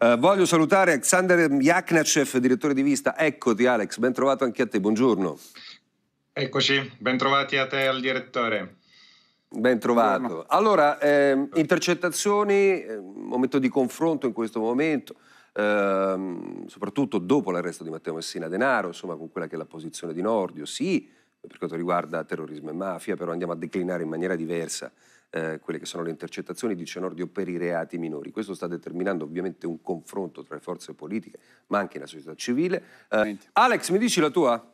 Eh, voglio salutare Alexander Jaknacev, direttore di Vista. Eccoti Alex, ben trovato anche a te, buongiorno. Eccoci, bentrovati a te al direttore. Ben trovato. Allora, eh, intercettazioni, ehm, momento di confronto in questo momento, eh, soprattutto dopo l'arresto di Matteo Messina Denaro, insomma con quella che è la posizione di Nordio, sì, per quanto riguarda terrorismo e mafia, però andiamo a declinare in maniera diversa eh, quelle che sono le intercettazioni di Cenordio per i reati minori. Questo sta determinando ovviamente un confronto tra le forze politiche, ma anche la società civile. Eh, Alex, mi dici la tua?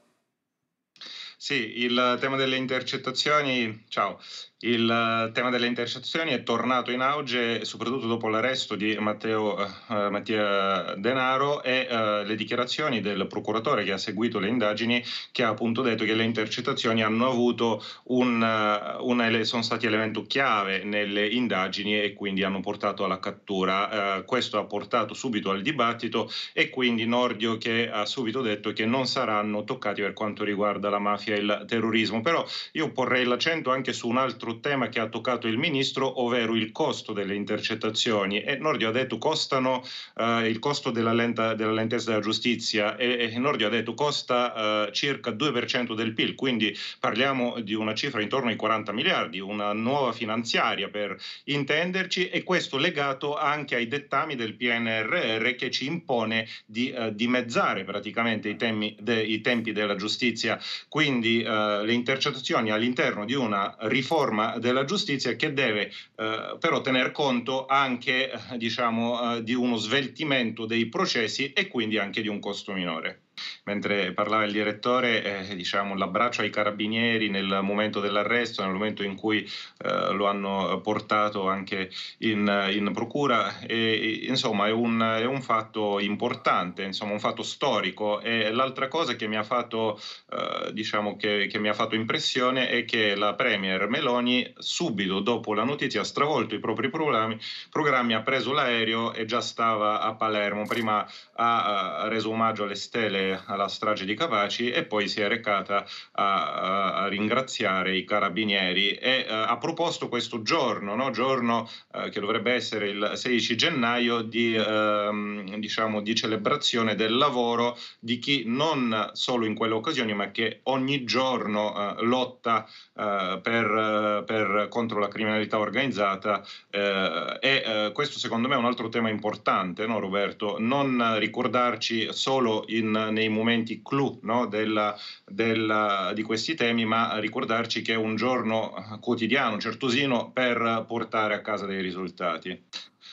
Sì, il tema delle intercettazioni, ciao, il eh, tema delle intercettazioni è tornato in auge soprattutto dopo l'arresto di Matteo, eh, eh, Mattia Denaro e eh, le dichiarazioni del procuratore che ha seguito le indagini che ha appunto detto che le intercettazioni hanno avuto un, eh, una, sono stati elemento chiave nelle indagini e quindi hanno portato alla cattura. Eh, questo ha portato subito al dibattito e quindi Nordio che ha subito detto che non saranno toccati per quanto riguarda la mafia che è il terrorismo. Però io porrei l'accento anche su un altro tema che ha toccato il ministro, ovvero il costo delle intercettazioni. E Nordio ha detto costano eh, il costo della, lenta, della, lentezza della giustizia e, e Nordio ha detto costa eh, circa 2% del PIL, quindi parliamo di una cifra intorno ai 40 miliardi, una nuova finanziaria per intenderci e questo legato anche ai dettami del PNRR che ci impone di eh, dimezzare praticamente i, temi, de, i tempi della giustizia. Quindi quindi eh, le intercettazioni all'interno di una riforma della giustizia che deve eh, però tener conto anche eh, diciamo, eh, di uno sveltimento dei processi e quindi anche di un costo minore. Mentre parlava il direttore, eh, diciamo, l'abbraccio ai carabinieri nel momento dell'arresto, nel momento in cui eh, lo hanno portato anche in, in procura, e, insomma è un, è un, fatto importante, insomma, un fatto storico. E l'altra cosa che mi, fatto, eh, diciamo che, che mi ha fatto impressione è che la Premier Meloni subito dopo la notizia ha stravolto i propri programmi, programmi ha preso l'aereo e già stava a Palermo, prima ha eh, reso omaggio alle stelle alla strage di Cavaci e poi si è recata a, a ringraziare i carabinieri e uh, ha proposto questo giorno, no? giorno uh, che dovrebbe essere il 16 gennaio di, uh, diciamo, di celebrazione del lavoro di chi non solo in quelle occasioni ma che ogni giorno eh, lotta per, per, contro la criminalità organizzata e questo secondo me è un altro tema importante, no, Roberto, non ricordarci solo in nei momenti clou no, della, della, di questi temi, ma ricordarci che è un giorno eh, quotidiano, certosino, per portare a casa dei risultati.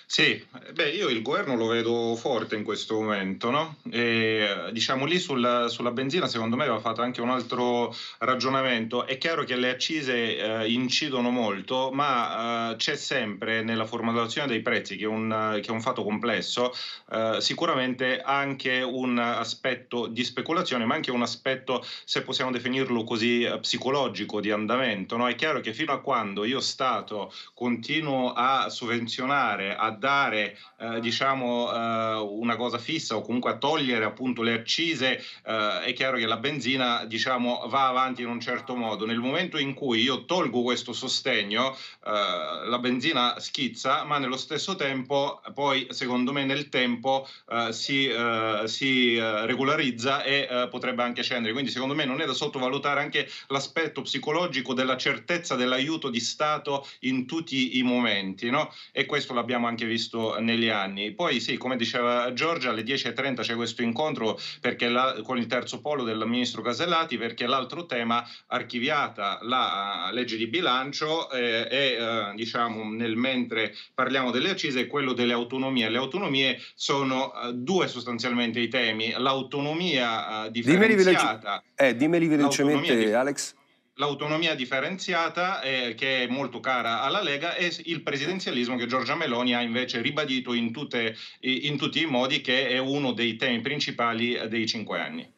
Sì, beh, io il governo lo vedo forte in questo momento, no? E, diciamo lì sulla, sulla, benzina secondo me va fatto anche un altro ragionamento. È chiaro che le accise eh, incidono molto, ma eh, c'è sempre nella formulazione dei prezzi, che è un, che è un fatto complesso, eh, sicuramente anche un aspetto di speculazione, ma anche un aspetto, se possiamo definirlo così, eh, psicologico di andamento. No? È chiaro che fino a quando io Stato continuo a sovvenzionare a dare eh, diciamo, eh, una cosa fissa o comunque a togliere appunto le accise, eh, è chiaro che la benzina diciamo, va avanti in un certo modo. Nel momento in cui io tolgo questo sostegno, eh, la benzina schizza, ma nello stesso tempo poi secondo me nel tempo eh, si, eh, si regolarizza e potrebbe anche scendere. Quindi secondo me non è da sottovalutare anche l'aspetto psicologico della certezza dell'aiuto di Stato in tutti i momenti. No? E questo l'abbiamo anche visto negli anni. Poi sì, come diceva Giorgia, alle 10.30 c'è questo incontro perché la, con il terzo polo del ministro Casellati perché l'altro tema, archiviata la eh, legge di bilancio, eh, è eh, diciamo nel mentre parliamo delle accise, è quello delle autonomie. Le autonomie sono eh, due sostanzialmente i temi, l'autonomia eh, differenziata. Eh, dimeli, veloce... dimeli velocemente, Alex l'autonomia differenziata eh, che è molto cara alla Lega e il presidenzialismo che Giorgia Meloni ha invece ribadito in, tutte, in tutti i modi che è uno dei temi principali eh, dei cinque anni.